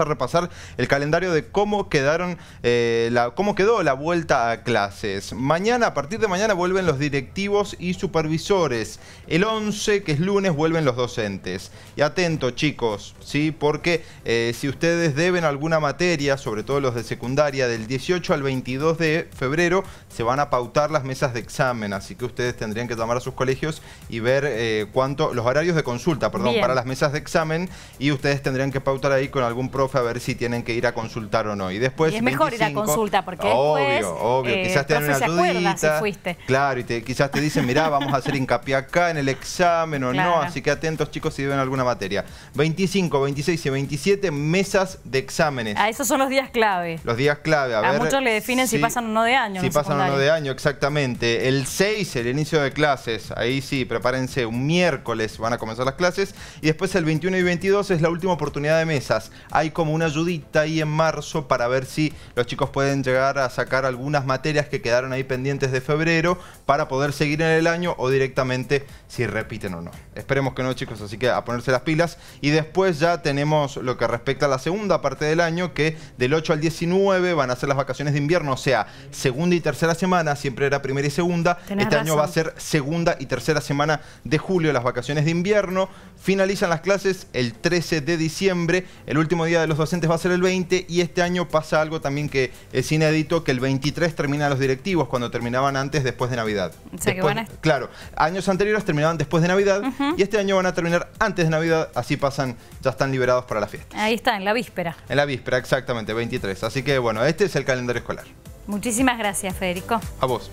a repasar el calendario de cómo quedaron, eh, la, cómo quedó la vuelta a clases. Mañana, a partir de mañana, vuelven los directivos y supervisores. El 11, que es lunes, vuelven los docentes. Y atento, chicos, ¿sí? porque eh, si ustedes deben alguna materia, sobre todo los de secundaria, del 18 al 22 de febrero, se van a pautar las mesas de examen. Así que ustedes tendrían que llamar a sus colegios y ver eh, cuánto, los horarios de consulta, perdón, para las mesas de examen. Y ustedes tendrían que pautar ahí con algún problema a ver si tienen que ir a consultar o no. Y después. es mejor ir a consulta porque. Obvio, obvio. Eh, quizás te dan una Claro, y quizás te dicen, mirá, vamos a hacer hincapié acá en el examen o no. Así que atentos, chicos, si deben alguna materia. 25, 26 y 27 mesas de exámenes. A ah, esos son los días clave. Los días clave, a, a muchos le definen si, pasan o no de año. Si pasan o no de año, exactamente. El 6, el inicio de clases. Ahí sí, prepárense. Un miércoles van a comenzar las clases. Y después el 21 y 22 es la última oportunidad de mesas. Hay como una ayudita ahí en marzo para ver si los chicos pueden llegar a sacar algunas materias que quedaron ahí pendientes de febrero para poder seguir en el año o directamente si repiten o no. Esperemos que no, chicos, así que a ponerse las pilas. Y después ya tenemos lo que respecta a la segunda parte del año, que del 8 al 19 van a ser las vacaciones de invierno, o sea, segunda y tercera semana, siempre era primera y segunda. este año va a ser segunda y tercera semana de julio, las vacaciones de invierno. Finalizan las clases el 13 de diciembre, el último día de los docentes va a ser el 20 y este año pasa algo también que es inédito, que el 23 termina los directivos cuando terminaban antes después de Navidad. Claro, años anteriores terminaban después de Navidad y este año van a terminar antes de Navidad, así pasan, ya están liberados para la fiesta. Ahí está, en la víspera. En la víspera, exactamente, 23. Así que bueno, este es el calendario escolar. Muchísimas gracias, Federico. A vos.